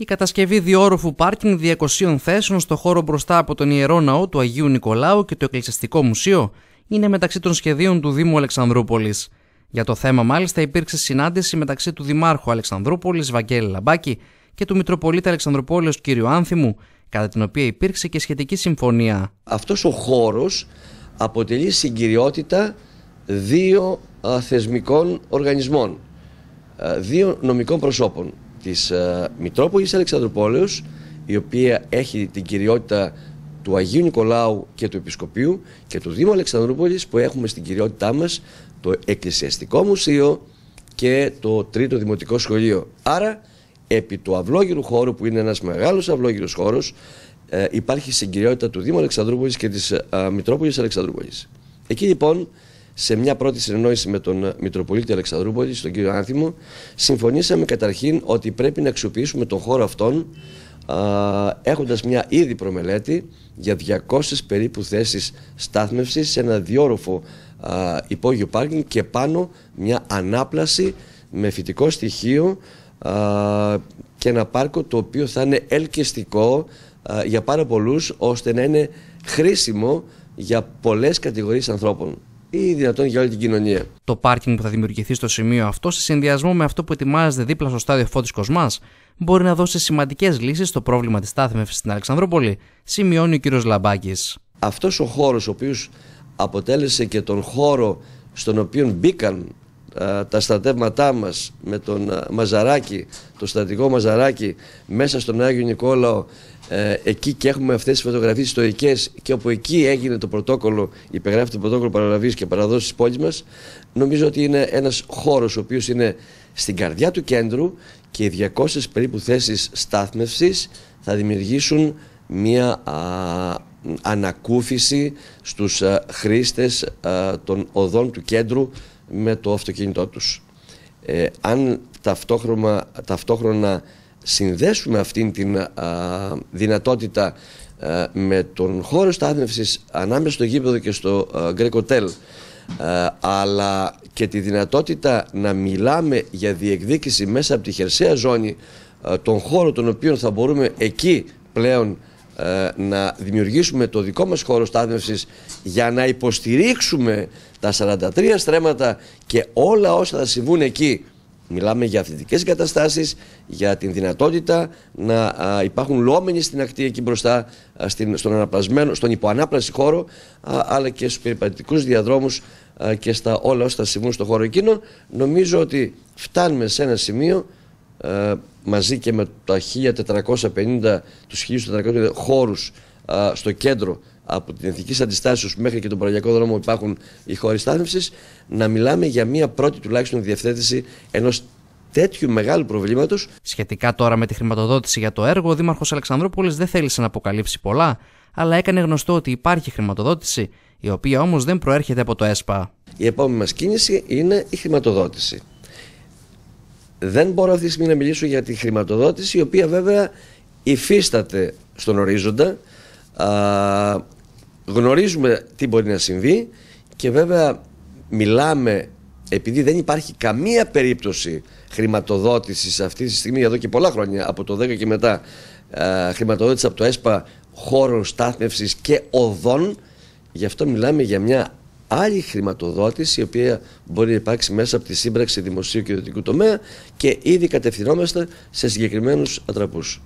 η κατασκευή διόροφου πάρκινγκ 200 θέσεων στο χώρο μπροστά από τον Ιερό Ναό του Αγίου Νικολάου και το Εκκλησιαστικό Μουσείο είναι μεταξύ των σχεδίων του Δήμου Αλεξανδρούπολης. Για το θέμα μάλιστα υπήρξε συνάντηση μεταξύ του Δημάρχου Αλεξανδρούπολης Βαγγέλη Λαμπάκη και του Μητροπολίτη Αλεξανδροπόλεως κ. Άνθιμου, κατά την οποία υπήρξε και σχετική συμφωνία. Αυτός ο χώρος αποτελεί συγκυριότητα δύο θεσμικών οργανισμών, δύο νομικών προσώπων της Μητρόπολη ε, Μητρόπολης Αλεξανδροπόλεως η οποία έχει την κυριότητα του Αγίου Νικολάου και του Επισκοπίου και του Δήμου Αλεξανδρούπολης που έχουμε στην κυριότητά μας το Εκκλησιαστικό Μουσείο και το Τρίτο Δημοτικό Σχολείο. Άρα, επί του αυλόγυρου χώρου που είναι ένας μεγάλος αυλόγυρος χώρος ε, υπάρχει συγκυριότητα του Δήμου Αλεξανδρούπολης και της ε, Μητρόπολης Αλεξανδρούπολης. Εκεί λοιπόν σε μια πρώτη συνεννόηση με τον ε, Μητροπολίτη Αλεξανδρούπολη, τον κύριο Άνθιμο, συμφωνήσαμε καταρχήν ότι πρέπει να αξιοποιήσουμε τον χώρο αυτόν έχοντας μια ήδη προμελέτη για 200 περίπου θέσεις στάθμευσης σε ένα διόροφο υπόγειο πάρκινγκ και πάνω μια ανάπλαση με φυτικό στοιχείο και ένα πάρκο το οποίο θα είναι ελκυστικό για πάρα πολλούς ώστε να είναι χρήσιμο για πολλές κατηγορίες ανθρώπων ή δυνατόν για όλη την κοινωνία. Το πάρκινγκ που θα δημιουργηθεί στο σημείο αυτό, σε συνδυασμό με αυτό που ετοιμάζεται δίπλα στο στάδιο Φώτης Κοσμάς, μπορεί να δώσει σημαντικές λύσεις στο πρόβλημα της στάθμευσης στην Αλεξανδρόπολη, σημειώνει ο κ. Λαμπάκης. Αυτός ο χώρος, ο οποίος αποτέλεσε και τον χώρο στον οποίο μπήκαν τα στρατεύματά μας με τον Μαζαράκη, το στρατηγό Μαζαράκη μέσα στον Άγιο Νικόλαο ε, εκεί και έχουμε αυτές τις φωτογραφίες ιστορικές και όπου εκεί έγινε το πρωτόκολλο, υπεγράφει το πρωτόκολλο παραλαβής και παραδόσης της πόλης μας νομίζω ότι είναι ένας χώρος ο οποίος είναι στην καρδιά του κέντρου και οι 200 περίπου θέσεις στάθμευσης θα δημιουργήσουν μια α, ανακούφιση στους ε, χρήστες ε, των οδών του κέντρου με το αυτοκίνητό τους. Ε, αν ταυτόχρονα, συνδέσουμε αυτήν την ε, δυνατότητα με τον χώρο στάθμευσης ανάμεσα στο γήπεδο και στο Greek Hotel αλλά και τη δυνατότητα να μιλάμε για διεκδίκηση μέσα από τη χερσαία ζώνη τον χώρο τον οποίο θα μπορούμε εκεί πλέον ε, να δημιουργήσουμε το δικό μας χώρο στάθμευσης για να υποστηρίξουμε τα 43 στρέμματα και όλα όσα θα συμβούν εκεί. Μιλάμε για αθλητικές καταστάσεις, για την δυνατότητα να υπάρχουν λόμενοι στην ακτή εκεί μπροστά, στον, αναπλασμένο, στον υποανάπλαση χώρο, αλλά και στους περιπατητικούς διαδρόμους και στα όλα όσα θα συμβούν στο χώρο εκείνο. Νομίζω ότι φτάνουμε σε ένα σημείο μαζί και με τα 1450, τους 1450 χώρους στο κέντρο από την Εθνική Αντιστάσεως μέχρι και τον Παραγιακό Δρόμο υπάρχουν οι χώροι στάθμισης, να μιλάμε για μία πρώτη τουλάχιστον διευθέτηση ενός τέτοιου μεγάλου προβλήματος. Σχετικά τώρα με τη χρηματοδότηση για το έργο, ο Δήμαρχος Αλεξανδρούπολης δεν θέλησε να αποκαλύψει πολλά, αλλά έκανε γνωστό ότι υπάρχει χρηματοδότηση, η οποία όμως δεν προέρχεται από το ΕΣΠΑ. Η επόμενη μας κίνηση είναι η χρηματοδότηση δεν μπορώ αυτή τη στιγμή να μιλήσω για τη χρηματοδότηση η οποία βέβαια υφίσταται στον ορίζοντα γνωρίζουμε τι μπορεί να συμβεί και βέβαια μιλάμε επειδή δεν υπάρχει καμία περίπτωση χρηματοδότησης αυτή τη στιγμή εδώ και πολλά χρόνια από το 10 και μετά α, χρηματοδότηση από το ΕΣΠΑ χώρων στάθμευσης και οδών γι' αυτό μιλάμε για μια άλλη χρηματοδότηση η οποία μπορεί να υπάρξει μέσα από τη σύμπραξη δημοσίου και ιδιωτικού τομέα και ήδη κατευθυνόμαστε σε συγκεκριμένους ατραπούς.